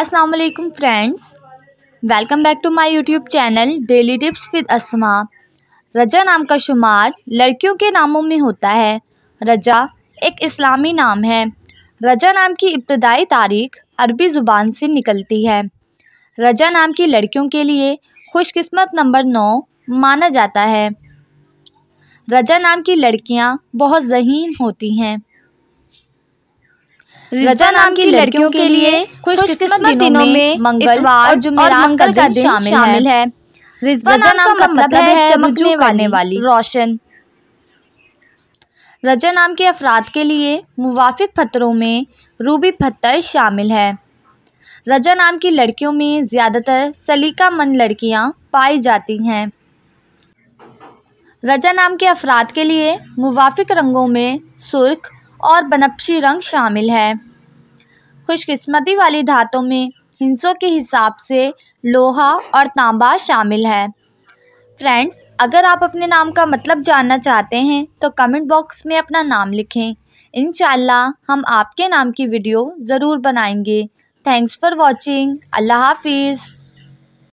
Aslam friends welcome back to my YouTube channel daily tips with Asma Raza नाम का शुमार लड़कियों के नामों में होता है रजा एक इस्लामी नाम है रजा नाम की इब्तदाई तारीख अरबी ज़ुबान से निकलती है रजा नाम की लड़कियों के लिए खुशकस्मत नंबर नौ माना जाता है रजा नाम की लड़कियां बहुत जहीन होती हैं रजा नाम की लड़कियों के लिए खुशकिस्मत दिनों में मंगलवार और मंगल का दिन शामिल है रजा नाम का मतलब, मतलब है चमकने वाले वाली रोशन रजा नाम के अफराद के लिए मुवाफिक पत्रों में रूबी पत्थर शामिल है रजा नाम की लड़कियों में ज़्यादातर सलीका सलीकामंद लड़कियाँ पाई जाती हैं रजा नाम के अफराद के लिए मुवाफिक रंगों में सुर्ख और बनपशी रंग शामिल है खुशकिस्मती वाली धातों में हिंसों के हिसाब से लोहा और तांबा शामिल है फ्रेंड्स अगर आप अपने नाम का मतलब जानना चाहते हैं तो कमेंट बॉक्स में अपना नाम लिखें इन हम आपके नाम की वीडियो ज़रूर बनाएंगे थैंक्स फॉर वॉचिंग अल्लाह हाफिज़